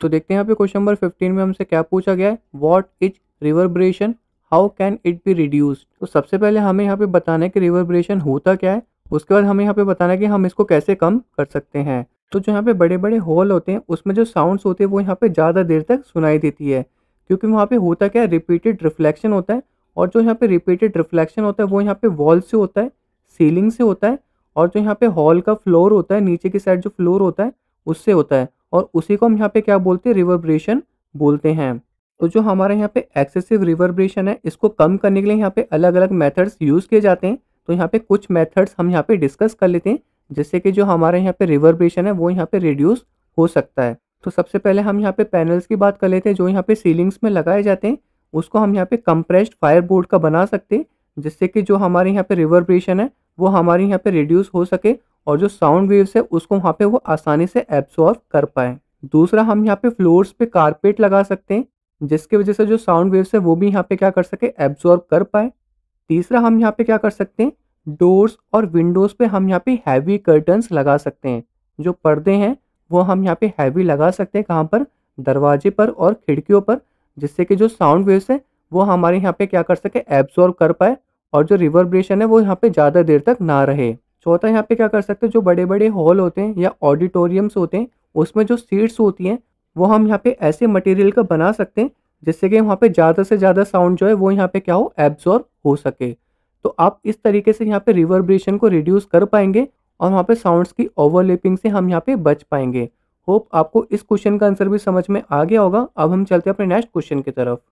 तो देखते हैं यहाँ पे क्वेश्चन नंबर फिफ्टीन में हमसे क्या पूछा गया है what is reverberation how can it be reduced तो सबसे पहले हमें यहाँ पे बताना है कि रिवर्ब्रेशन होता क्या है उसके बाद हमें यहाँ पे बताना है कि हम इसको कैसे कम कर सकते हैं तो जो यहाँ पे बड़े बड़े हॉल होते हैं उसमें जो साउंड्स होते हैं वो यहाँ पे ज़्यादा देर तक सुनाई देती है क्योंकि वहाँ पे होता क्या है रिपीटेड रिफ्लेक्शन होता है और जो यहाँ पे रिपीटेड रिफ्लेक्शन होता है वो यहाँ पे वॉल से होता है सीलिंग से होता है और जो यहाँ पे हॉल का फ्लोर होता है नीचे की साइड जो फ्लोर होता है उससे होता है और उसी को हम यहाँ पे क्या बोलते हैं रिवर्ब्रेशन बोलते हैं तो जो हमारे यहाँ पे एक्सेसिव रिवर्ब्रेशन है इसको कम करने के लिए यहाँ पे अलग अलग मेथड्स यूज़ किए जाते हैं तो यहाँ पे कुछ मेथड्स हम यहाँ पे डिस्कस कर लेते हैं जिससे कि जो हमारे यहाँ पे रिवर्ब्रेशन है वो यहाँ पे रिड्यूस हो सकता है तो सबसे पहले हम यहाँ पे पैनल्स की बात कर लेते हैं जो यहाँ पे सीलिंग्स में लगाए जाते हैं उसको हम यहाँ पे कंप्रेस्ड फायर बोर्ड का बना सकते हैं जिससे कि जो हमारे यहाँ पे रिवर्ब्रेशन है वो हमारे यहाँ पे रिड्यूस हो सके और जो साउंड वेव्स है उसको वहाँ पे वो आसानी से एब्सॉर्व कर पाए दूसरा हम यहाँ पे फ्लोर्स पे कारपेट लगा सकते हैं जिसकी वजह से जो साउंड वेव्स है वो भी यहाँ पे क्या कर सके एब्सॉर्व कर पाए तीसरा हम यहाँ पे क्या कर सकते हैं डोर्स और विंडोज़ पे हम यहाँ पे हैवी कर्टन्स लगा सकते हैं जो पर्दे हैं वो हम यहाँ पे हैवी लगा सकते हैं कहाँ पर दरवाजे पर और खिड़कियों पर जिससे कि जो साउंड वेव्स है वो हमारे यहाँ पे क्या कर सके एब्जॉर्व कर पाए और जो रिवर्ब्रेशन है वो यहाँ पे ज़्यादा देर तक ना रहे चौथा तो यहाँ पे क्या कर सकते हैं जो बड़े बड़े हॉल होते हैं या ऑडिटोरियम्स होते हैं उसमें जो सीट्स होती हैं वो हम यहाँ पे ऐसे मटेरियल का बना सकते हैं जिससे कि वहाँ पे ज़्यादा से ज़्यादा साउंड जो है वो यहाँ पे क्या हो एब्जॉर्ब हो सके तो आप इस तरीके से यहाँ पे रिवर्ब्रेशन को रिड्यूस कर पाएंगे और वहाँ पर साउंडस की ओवरलेपिंग से हम यहाँ पर बच पाएंगे होप आपको इस क्वेश्चन का आंसर भी समझ में आ गया होगा अब हम चलते हैं अपने नेक्स्ट क्वेश्चन की तरफ